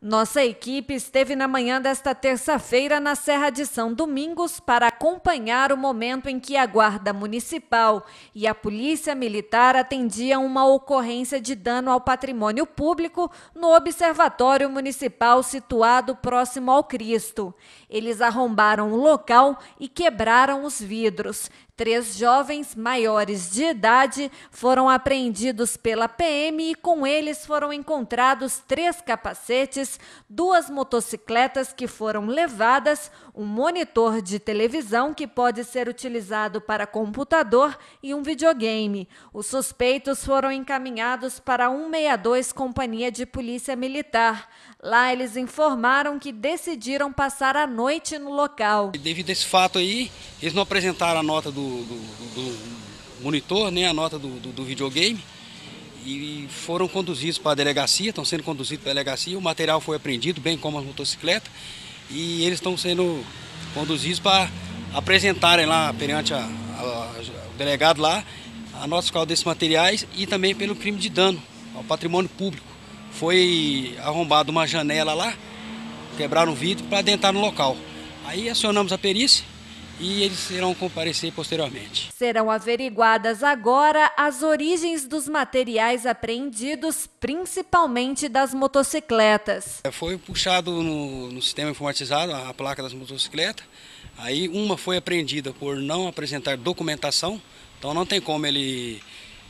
Nossa equipe esteve na manhã desta terça-feira na Serra de São Domingos para acompanhar o momento em que a Guarda Municipal e a Polícia Militar atendiam uma ocorrência de dano ao patrimônio público no Observatório Municipal situado próximo ao Cristo. Eles arrombaram o local e quebraram os vidros, Três jovens maiores de idade foram apreendidos pela PM e com eles foram encontrados três capacetes, duas motocicletas que foram levadas, um monitor de televisão que pode ser utilizado para computador e um videogame. Os suspeitos foram encaminhados para 162 Companhia de Polícia Militar. Lá eles informaram que decidiram passar a noite no local. Devido a esse fato aí, eles não apresentaram a nota do do, do, monitor, nem né, a nota do, do videogame e foram conduzidos para a delegacia, estão sendo conduzidos para a delegacia, o material foi apreendido, bem como a motocicleta, e eles estão sendo conduzidos para apresentarem lá perante a, a, o delegado lá a nota fiscal desses materiais e também pelo crime de dano ao patrimônio público. Foi arrombada uma janela lá, quebraram o vidro para adentrar no local. Aí acionamos a perícia, e eles irão comparecer posteriormente. Serão averiguadas agora as origens dos materiais apreendidos, principalmente das motocicletas. É, foi puxado no, no sistema informatizado a placa das motocicletas, aí uma foi apreendida por não apresentar documentação, então não tem como ele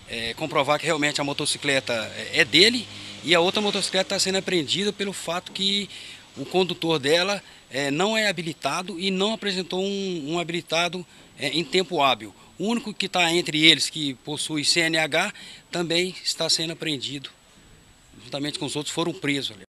é, comprovar que realmente a motocicleta é, é dele e a outra motocicleta está sendo apreendida pelo fato que o condutor dela é, não é habilitado e não apresentou um, um habilitado é, em tempo hábil. O único que está entre eles que possui CNH também está sendo apreendido. Juntamente com os outros foram presos.